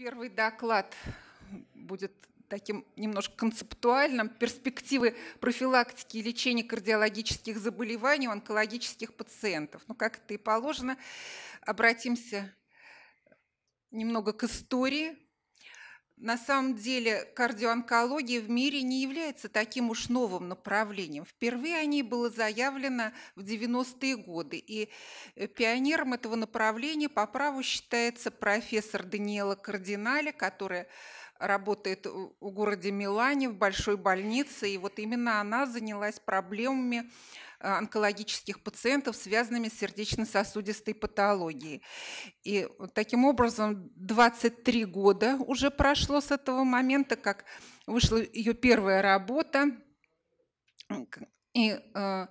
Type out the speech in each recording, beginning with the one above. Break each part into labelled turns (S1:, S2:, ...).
S1: Первый доклад будет таким немножко концептуальным. Перспективы профилактики и лечения кардиологических заболеваний у онкологических пациентов. Ну, как это и положено, обратимся немного к истории на самом деле кардиоонкология в мире не является таким уж новым направлением. Впервые о ней было заявлено в 90-е годы, и э, пионером этого направления по праву считается профессор Даниэла Кардинале, которая работает в городе Милане, в большой больнице, и вот именно она занялась проблемами а, онкологических пациентов, связанными с сердечно-сосудистой патологией. И таким образом 23 года уже прошло с этого момента, как вышла ее первая работа. И э,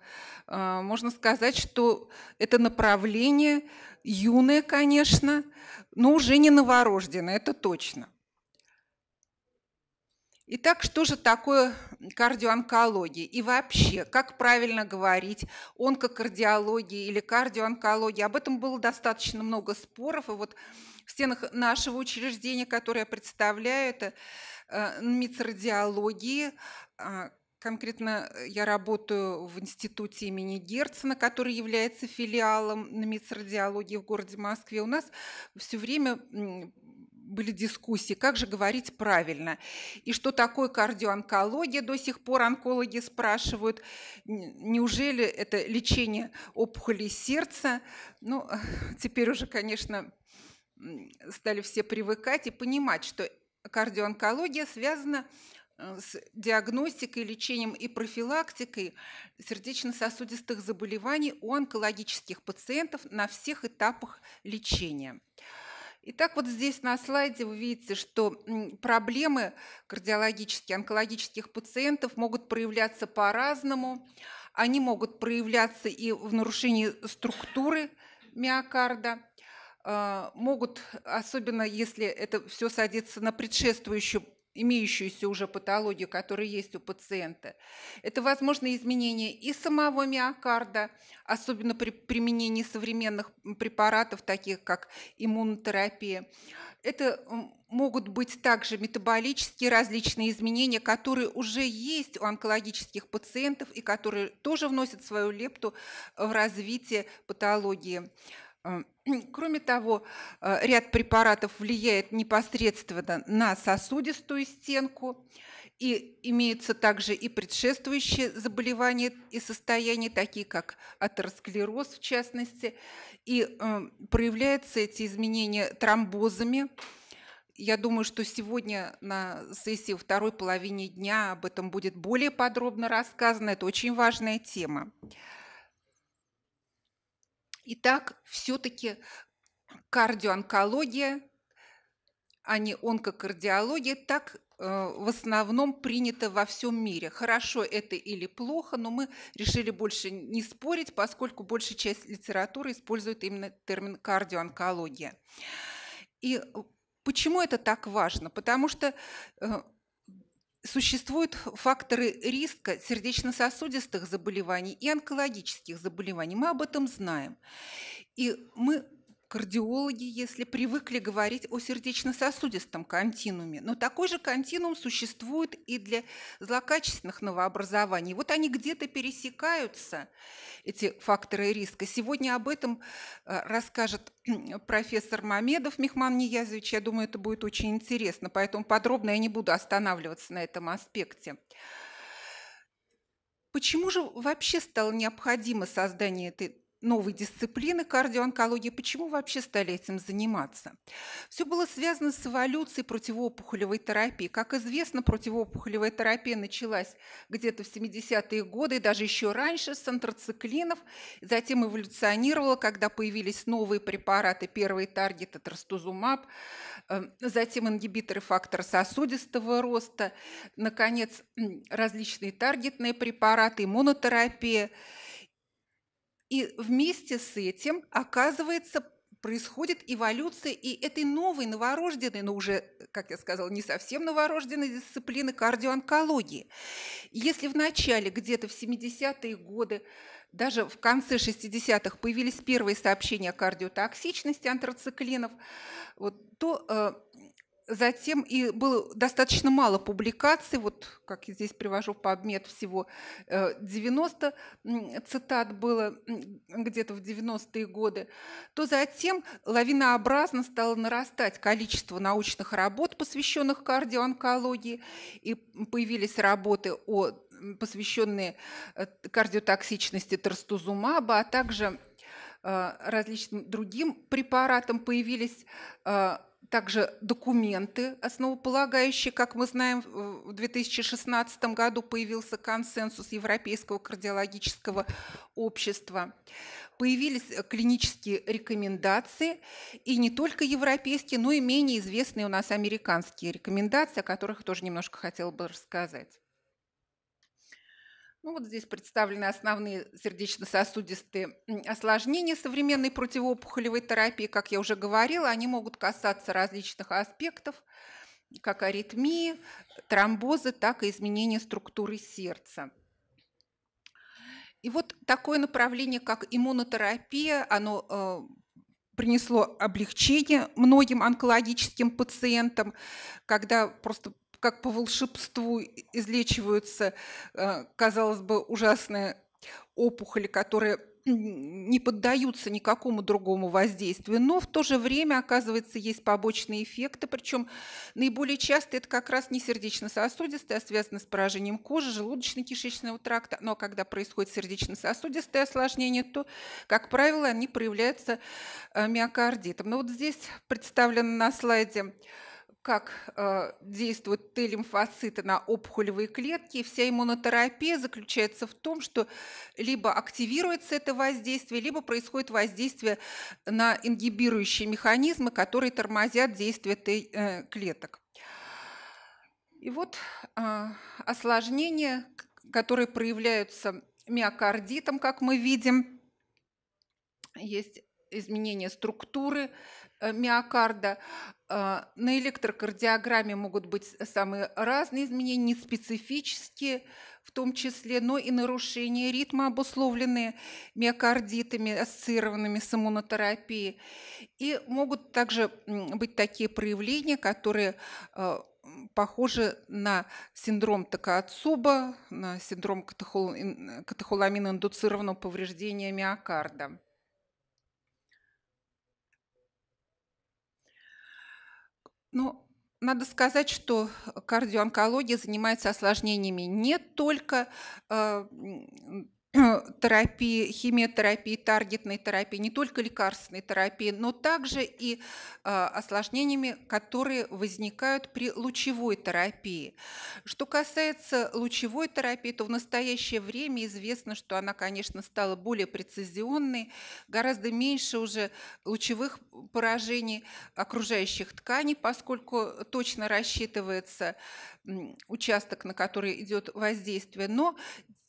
S1: э, можно сказать, что это направление юное, конечно, но уже не новорожденное, это точно. Итак, что же такое кардиоонкология и вообще, как правильно говорить, онкокардиология или кардиоонкология? Об этом было достаточно много споров, и вот в стенах нашего учреждения, которое я представляю, это э, МИЦ а, Конкретно э, я работаю в институте имени Герцена, который является филиалом на в городе Москве. У нас все время были дискуссии, как же говорить правильно. И что такое кардиоонкология, до сих пор онкологи спрашивают. Неужели это лечение опухоли сердца? Ну, теперь уже, конечно, стали все привыкать и понимать, что кардиоонкология связана э, с диагностикой, лечением и профилактикой сердечно-сосудистых заболеваний у онкологических пациентов на всех этапах лечения. Итак, вот здесь на слайде вы видите, что проблемы кардиологических, онкологических пациентов могут проявляться по-разному. Они могут проявляться и в нарушении структуры миокарда, а, могут, особенно если это все садится на предшествующую имеющуюся уже патологию, которая есть у пациента. Это возможно изменение и самого миокарда, особенно при применении современных препаратов, таких как иммунотерапия. Это могут быть также метаболические различные изменения, которые уже есть у онкологических пациентов и которые тоже вносят свою лепту в развитие патологии. Эм, кроме того, э, ряд препаратов влияет непосредственно на сосудистую стенку, и имеются также и предшествующие заболевания и состояния, такие как атеросклероз в частности, и эм, проявляются эти изменения тромбозами. Я думаю, что сегодня на сессии второй половине дня об этом будет более подробно рассказано. Это очень важная тема. Итак, все-таки кардиоонкология, а не онкокардиология, так э, в основном принято во всем мире. Хорошо это или плохо, но мы решили больше не спорить, поскольку большая часть литературы использует именно термин кардиоонкология. И почему это так важно? Потому что э, Существуют факторы риска сердечно-сосудистых заболеваний и онкологических заболеваний. Мы об этом знаем. И мы кардиологи, если привыкли говорить о сердечно-сосудистом континууме, но такой же континуум существует и для злокачественных новообразований. Вот они где-то пересекаются, эти факторы риска. Сегодня об этом э, расскажет профессор Мамедов Мехман Ниязович. Я думаю, это будет очень интересно, поэтому подробно я не буду останавливаться на этом аспекте. Почему же вообще стало необходимо создание этой новой дисциплины кардиоонкологии. почему вообще стали этим заниматься. Все было связано с эволюцией противоопухолевой терапии. Как известно, противоопухолевая терапия началась где-то в 70-е годы, и даже еще раньше, с антрациклинов, затем эволюционировала, когда появились новые препараты, первые таргеты трастузумаб, эм, затем ингибиторы фактора сосудистого роста, наконец, различные таргетные препараты, иммунотерапия – и вместе с этим, оказывается, происходит эволюция и этой новой новорожденной, но уже, как я сказала, не совсем новорожденной дисциплины кардионкологии. Если в начале, где-то в 70-е годы, даже в конце 60-х появились первые сообщения о кардиотоксичности антрациклинов, вот, то э, затем и было достаточно мало публикаций, вот как я здесь привожу по обмет всего 90 э, цитат было где-то в 90-е годы, то затем лавинообразно стало нарастать количество научных работ, посвященных кардиоонкологии, и появились работы о посвященные э, кардиотоксичности трастузумаба, а также э, различным другим препаратам появились также документы основополагающие, как мы знаем, в 2016 году появился консенсус Европейского кардиологического общества. Появились э, клинические рекомендации, и не только европейские, но и менее известные у нас американские рекомендации, о которых тоже немножко хотела бы рассказать. Ну, вот здесь представлены основные сердечно-сосудистые осложнения современной противоопухолевой терапии. Как я уже говорила, они могут касаться различных аспектов, как аритмии, тромбоза, так и изменения структуры сердца. И вот такое направление, как иммунотерапия, оно э, принесло облегчение многим онкологическим пациентам, когда просто как по волшебству излечиваются, э, казалось бы, ужасные опухоли, которые не поддаются никакому другому воздействию, но в то же время, оказывается, есть побочные эффекты, причем наиболее часто это как раз не сердечно-сосудистые, а связано с поражением кожи, желудочно-кишечного тракта, но ну, а когда происходит сердечно сосудистое осложнение, то, как правило, они проявляются э, миокардитом. Но вот здесь представлено на слайде как э, действуют Т-лимфоциты на опухолевые клетки. вся иммунотерапия заключается в том, что либо активируется это воздействие, либо происходит воздействие на ингибирующие механизмы, которые тормозят действие Т-клеток. Э, И вот а, осложнения, которые проявляются миокардитом, как мы видим, есть изменение структуры, Э, миокарда. А, на электрокардиограмме могут быть самые разные изменения, неспецифические в том числе, но и нарушения ритма, обусловленные миокардитами, ассоциированными с иммунотерапией. И могут также быть такие проявления, которые а, похожи на синдром Такацуба, на синдром катехоламин-индуцированного повреждения миокарда. Ну, надо сказать, что кардиоонкология занимается осложнениями не только э, терапии, химиотерапии, таргетной терапии, не только лекарственной терапии, но также и э, осложнениями, которые возникают при лучевой терапии. Что касается лучевой терапии, то в настоящее время известно, что она, конечно, стала более прецизионной, гораздо меньше уже лучевых поражений окружающих тканей, поскольку точно рассчитывается участок, на который идет воздействие. Но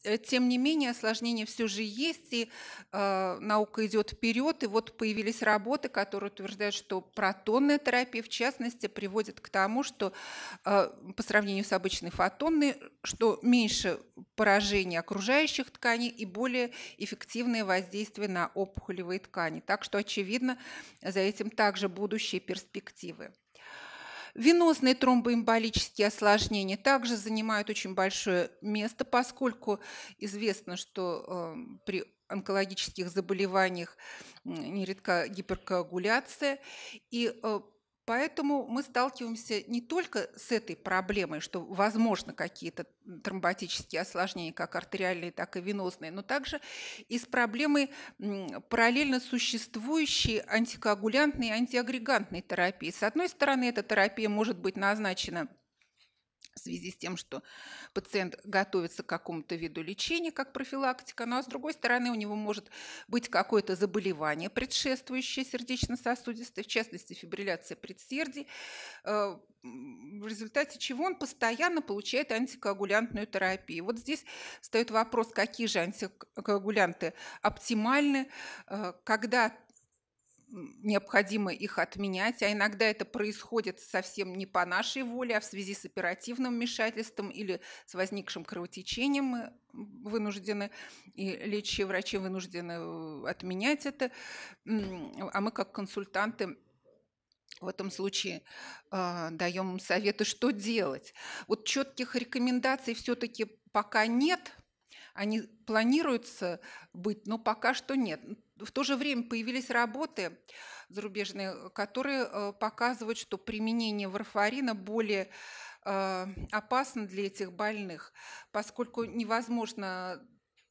S1: Э, тем не менее, осложнения все же есть, и э, наука идет вперед, и вот появились работы, которые утверждают, что протонная терапия, в частности, приводит к тому, что э, по сравнению с обычной фотонной, что меньше поражения окружающих тканей и более эффективное воздействие на опухолевые ткани. Так что, очевидно, за этим также будущие перспективы. Венозные тромбоэмболические осложнения также занимают очень большое место, поскольку известно, что эм, при онкологических заболеваниях нередка гиперкоагуляция. И э, Поэтому мы сталкиваемся не только с этой проблемой, что возможно какие-то тромботические осложнения, как артериальные, так и венозные, но также и с проблемой параллельно существующей антикоагулянтной и антиагрегантной терапии. С одной стороны, эта терапия может быть назначена в связи с тем, что пациент готовится к какому-то виду лечения, как профилактика, но ну, а с другой стороны у него может быть какое-то заболевание, предшествующее сердечно-сосудистой, в частности фибрилляция предсердий, э, в результате чего он постоянно получает антикоагулянтную терапию. Вот здесь встает вопрос, какие же антикоагулянты оптимальны, э, когда необходимо их отменять, а иногда это происходит совсем не по нашей воле, а в связи с оперативным вмешательством или с возникшим кровотечением мы вынуждены, и лечащие врачи вынуждены э, отменять это, а мы как консультанты в этом случае э, даем советы, что делать. Вот четких рекомендаций все-таки пока нет, они планируются быть, но пока что нет в то же время появились работы зарубежные, э, которые э, показывают, что применение варфарина более э, опасно для этих больных, поскольку невозможно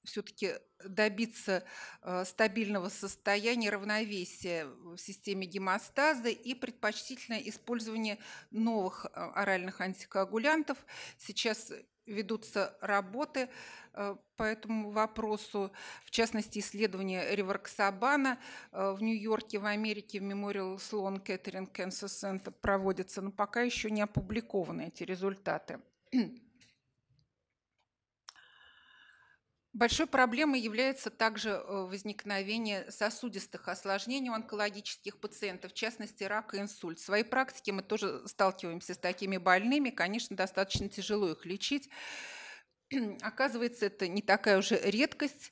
S1: все-таки добиться э, стабильного состояния равновесия в системе гемостаза и предпочтительное использование новых э, оральных антикоагулянтов. Сейчас ведутся работы э, по этому вопросу, в частности, исследования реворксабана в Нью-Йорке, в Америке, в Мемориал Слон Кэтрин Cancer Сент проводятся, но пока еще не опубликованы эти результаты. Большой проблемой является также э, возникновение сосудистых осложнений у онкологических пациентов, в частности, рак и инсульт. В своей практике мы тоже сталкиваемся с такими больными. Конечно, достаточно тяжело их лечить. Оказывается, это не такая уже редкость.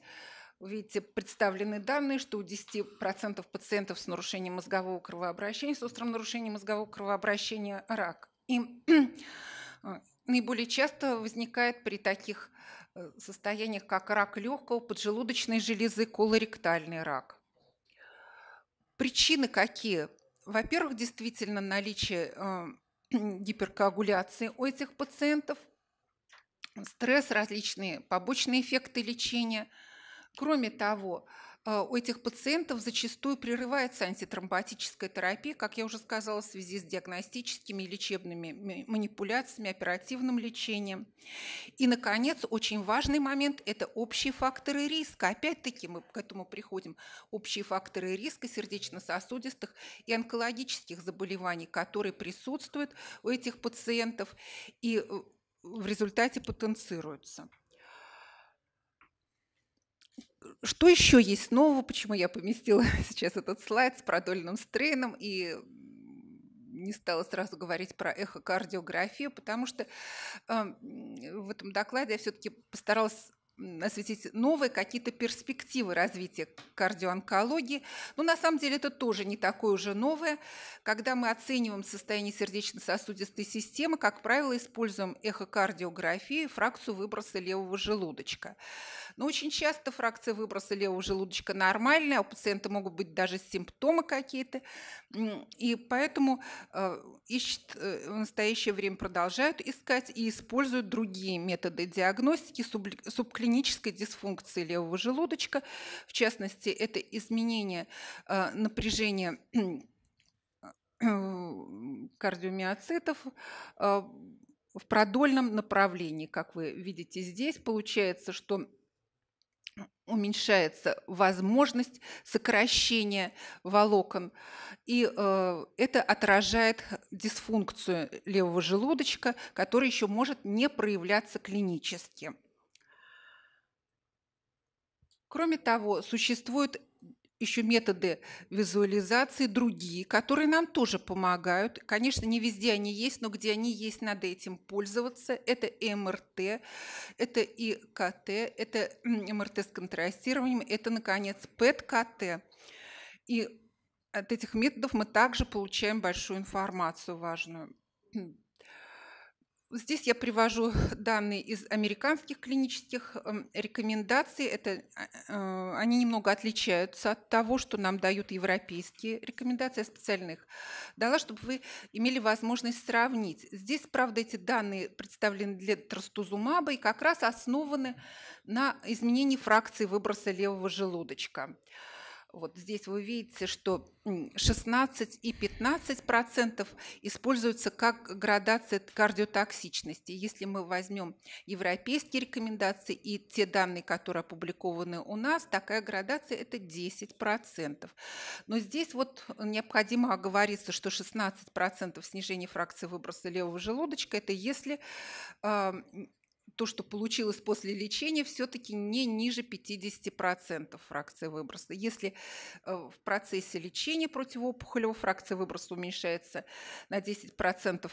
S1: Видите, представлены данные, что у 10% пациентов с нарушением мозгового кровообращения, с острым нарушением мозгового кровообращения рак. И э, наиболее часто возникает при таких Э, состояниях, как рак легкого, поджелудочной железы, колоректальный рак. Причины какие? Во-первых, действительно наличие эм, гиперкоагуляции у этих пациентов, стресс, различные побочные эффекты лечения. Кроме того, а, у этих пациентов зачастую прерывается антитромботическая терапия, как я уже сказала, в связи с диагностическими и лечебными манипуляциями, оперативным лечением. И, наконец, очень важный момент – это общие факторы риска. Опять-таки мы к этому приходим. Общие факторы риска сердечно-сосудистых и онкологических заболеваний, которые присутствуют у этих пациентов и э, в результате потенцируются что еще есть нового, почему я поместила сейчас этот слайд с продольным стрейном и не стала сразу говорить про эхокардиографию, потому что э, в этом докладе я все-таки постаралась осветить новые какие-то перспективы развития кардиоонкологии, Но ну, на самом деле это тоже не такое уже новое. Когда мы оцениваем состояние сердечно-сосудистой системы, как правило, используем эхокардиографию, фракцию выброса левого желудочка. Но очень часто фракция выброса левого желудочка нормальная, у пациента могут быть даже симптомы какие-то. И поэтому э, ищет, э, в настоящее время продолжают искать и используют другие методы диагностики, субклинические клинической дисфункции левого желудочка. В частности, это изменение а, напряжения э, кардиомиоцитов а, в продольном направлении, как вы видите здесь. Получается, что уменьшается возможность сокращения волокон, и э, это отражает дисфункцию левого желудочка, которая еще может не проявляться клинически. Кроме того, существуют еще методы визуализации другие, которые нам тоже помогают. Конечно, не везде они есть, но где они есть, надо этим пользоваться. Это МРТ, это ИКТ, это МРТ с контрастированием, это, наконец, ПЭТ-КТ. И от этих методов мы также получаем большую информацию важную. Здесь я привожу данные из американских клинических эм, рекомендаций. Это, э, э, они немного отличаются от того, что нам дают европейские рекомендации. специальных. дала, чтобы вы имели возможность сравнить. Здесь, правда, эти данные представлены для трастузумаба и как раз основаны на изменении фракции выброса левого желудочка. Вот здесь вы видите, что 16 и 15 процентов используются как градация кардиотоксичности. Если мы возьмем европейские рекомендации и те данные, которые опубликованы у нас, такая градация – это 10 процентов. Но здесь вот необходимо оговориться, что 16 процентов снижения фракции выброса левого желудочка – это если а, то, что получилось после лечения, все-таки не ниже 50% фракции выброса. Если э, в процессе лечения противоопухолевого фракция выброса уменьшается на 10%,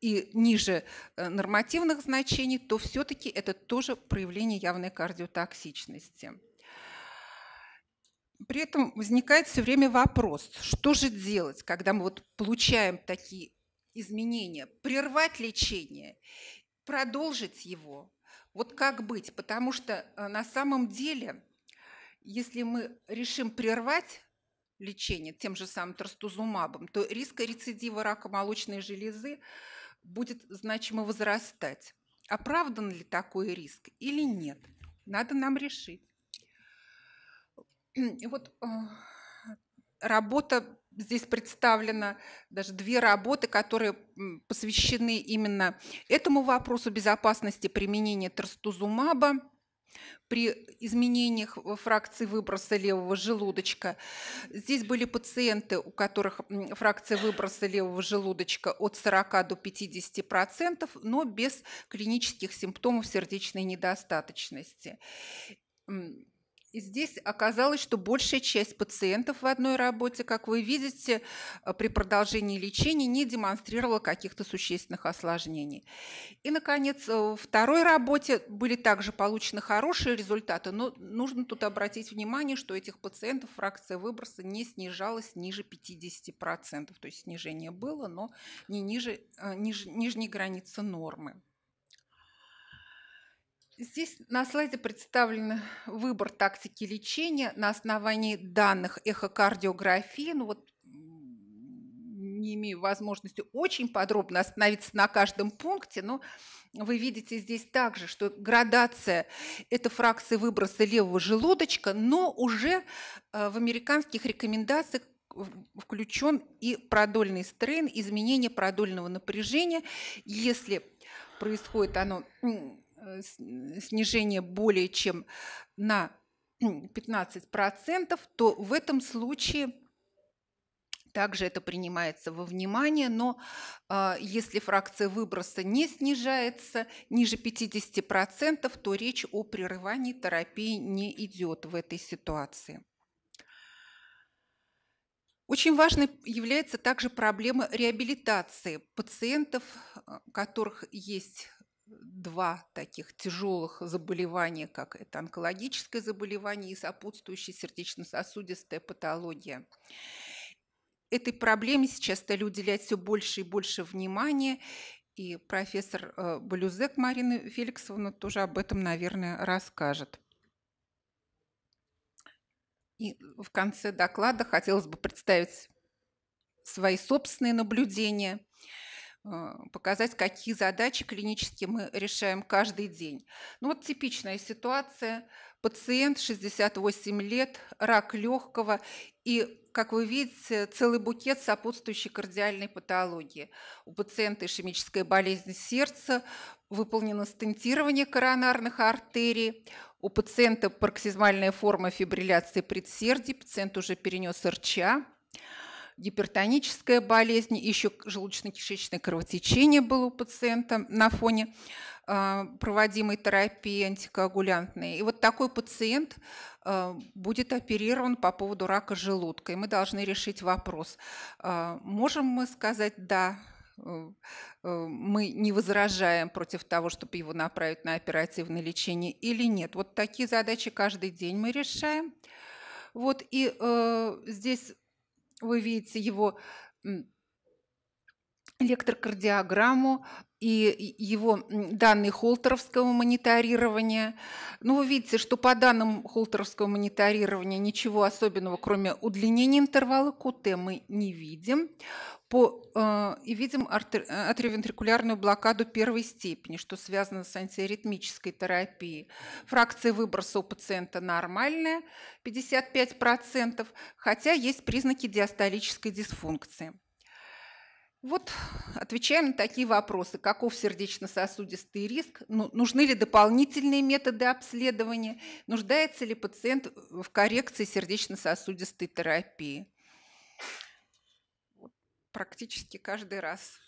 S1: и ниже э, нормативных значений, то все-таки это тоже проявление явной кардиотоксичности. При этом возникает все время вопрос, что же делать, когда мы вот получаем такие изменения, прервать лечение продолжить его. Вот как быть? Потому что э, на самом деле, если мы решим прервать лечение тем же самым трастузумабом, то риск рецидива рака молочной железы будет значимо возрастать. Оправдан ли такой риск или нет? Надо нам решить. И вот э, работа здесь представлено даже две работы, которые посвящены именно этому вопросу безопасности применения трастузумаба при изменениях фракции выброса левого желудочка. Здесь были пациенты, у которых фракция выброса левого желудочка от 40 до 50%, но без клинических симптомов сердечной недостаточности. И здесь оказалось, что большая часть пациентов в одной работе, как вы видите, э, при продолжении лечения не демонстрировала каких-то существенных осложнений. И, наконец, э, во второй работе были также получены хорошие результаты, но нужно тут обратить внимание, что этих пациентов фракция выброса не снижалась ниже 50%, то есть снижение было, но не ниже, э, ниже нижней границы нормы. Здесь на слайде представлен выбор тактики лечения на основании данных эхокардиографии. Ну вот не имею возможности очень подробно остановиться на каждом пункте, но вы видите здесь также, что градация – это фракция выброса левого желудочка, но уже э, в американских рекомендациях включен и продольный стрейн, изменение продольного напряжения, если происходит оно Э, э, снижение более чем на 15%, то в этом случае также это принимается во внимание, но э, если фракция выброса не снижается ниже 50%, то речь о прерывании терапии не идет в этой ситуации. Очень важной является также проблема реабилитации пациентов, у э, которых есть два таких тяжелых заболевания, как это онкологическое заболевание и сопутствующая сердечно-сосудистая патология. Этой проблеме сейчас стали уделять все больше и больше внимания, и профессор э, Блюзек Марина Феликсовна тоже об этом, наверное, расскажет. И в конце доклада хотелось бы представить свои собственные наблюдения – Э, показать, какие задачи клинические мы решаем каждый день. Ну вот типичная ситуация. Пациент 68 лет, рак легкого и как вы видите, целый букет сопутствующей кардиальной патологии. У пациента ишемическая болезнь сердца, выполнено стентирование коронарных артерий, у пациента пароксизмальная форма фибрилляции предсердий, пациент уже перенес РЧА гипертоническая болезнь, еще желудочно-кишечное кровотечение было у пациента на фоне а, проводимой терапии антикоагулянтной. И вот такой пациент а, будет оперирован по поводу рака желудка. И мы должны решить вопрос, а, можем мы сказать «да», мы не возражаем против того, чтобы его направить на оперативное лечение или нет. Вот такие задачи каждый день мы решаем. Вот и э, здесь вы видите его электрокардиограмму и его данные холтеровского мониторирования. Ну, вы видите, что по данным холтеровского мониторирования ничего особенного, кроме удлинения интервала КУТ, мы не видим по, э, и видим артер, э, атриовентрикулярную блокаду первой степени, что связано с антиаритмической терапией. Фракция выброса у пациента нормальная, 55%, хотя есть признаки диастолической дисфункции. Вот отвечаем на такие вопросы. Каков сердечно-сосудистый риск? Ну, нужны ли дополнительные методы обследования? Нуждается ли пациент в коррекции сердечно-сосудистой терапии? практически каждый раз.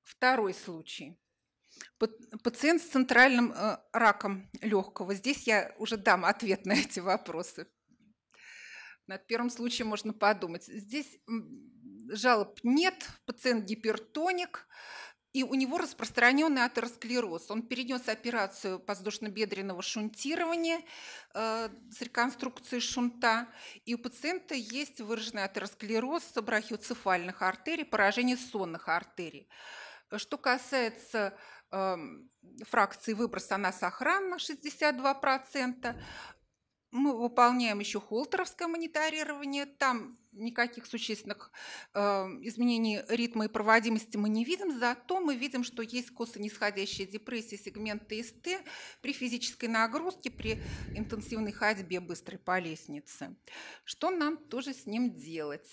S1: Второй случай. Пациент с центральным э, раком легкого. Здесь я уже дам ответ на эти вопросы. Над первым случаем можно подумать. Здесь жалоб нет, пациент гипертоник, и у него распространенный атеросклероз. Он перенес операцию воздушно-бедренного шунтирования э, с реконструкцией шунта, и у пациента есть выраженный атеросклероз с брахиоцефальных артерий, поражение сонных артерий. Что касается эм, фракции выброса она сохранна 62%, мы выполняем еще холтеровское мониторирование. Там никаких существенных э, изменений ритма и проводимости мы не видим, зато мы видим, что есть косо-нисходящая депрессия сегмента ТСТ при физической нагрузке, при интенсивной ходьбе быстрой по лестнице. Что нам тоже с ним делать?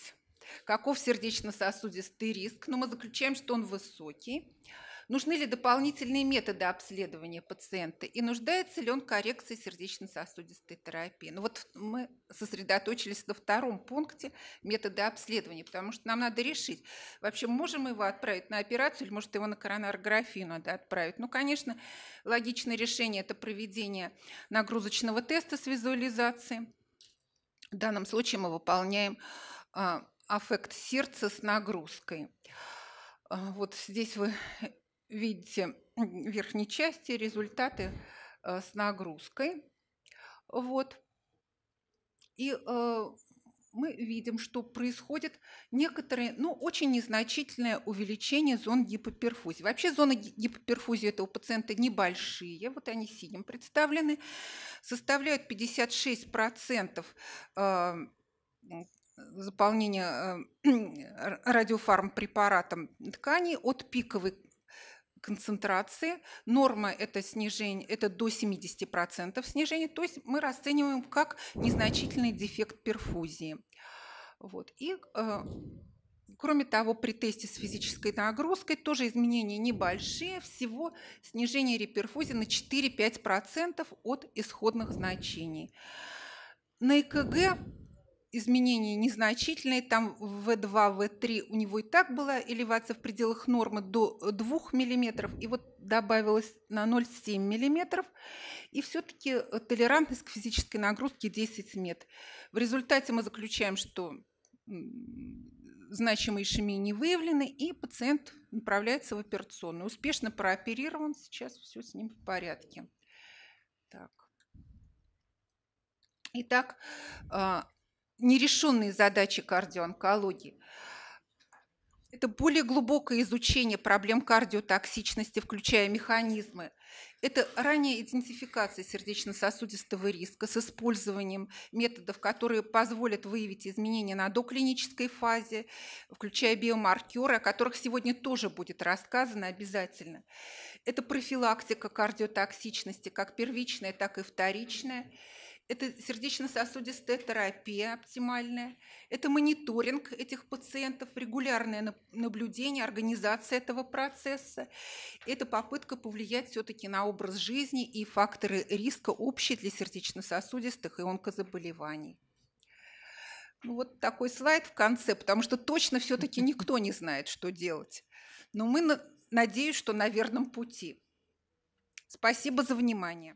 S1: Каков сердечно-сосудистый риск? Но ну, мы заключаем, что он высокий нужны ли дополнительные методы обследования пациента и нуждается ли он в коррекции сердечно-сосудистой терапии. Ну вот мы сосредоточились на втором пункте методы обследования, потому что нам надо решить, вообще можем мы его отправить на операцию или может его на коронарографию надо отправить. Ну, конечно, логичное решение – это проведение нагрузочного теста с визуализацией. В данном случае мы выполняем а, аффект сердца с нагрузкой. А, вот здесь вы видите, в верхней части результаты э, с нагрузкой. Вот. И э, мы видим, что происходит некоторое, ну, очень незначительное увеличение зон гипоперфузии. Вообще зоны гипоперфузии этого пациента небольшие, вот они синим представлены, составляют 56% э, заполнения радиофармпрепаратом тканей от пиковой концентрации. Норма – это снижение, это до 70% снижения, то есть мы расцениваем как незначительный дефект перфузии. Вот. И э, Кроме того, при тесте с физической нагрузкой тоже изменения небольшие, всего снижение реперфузии на 4-5% от исходных значений. На ЭКГ изменения незначительные, там В2, В3 у него и так была элевация в пределах нормы до 2 мм, и вот добавилось на 0,7 мм, и все-таки э, толерантность к физической нагрузке 10 мет. В результате мы заключаем, что значимые ишемии не выявлены, и пациент направляется в операционную. Успешно прооперирован, сейчас все с ним в порядке. Так. Итак, а, нерешенные задачи кардиоонкологии. Это более глубокое изучение проблем кардиотоксичности, включая механизмы. Это ранняя идентификация сердечно-сосудистого риска с использованием методов, которые позволят выявить изменения на доклинической фазе, включая биомаркеры, о которых сегодня тоже будет рассказано обязательно. Это профилактика кардиотоксичности, как первичная, так и вторичная это сердечно-сосудистая терапия оптимальная, это мониторинг этих пациентов, регулярное наблюдение, организация этого процесса, это попытка повлиять все-таки на образ жизни и факторы риска общие для сердечно-сосудистых и онкозаболеваний. Ну, вот такой слайд в конце, потому что точно все-таки никто не знает, что делать. Но мы надеюсь, что на верном пути. Спасибо за внимание.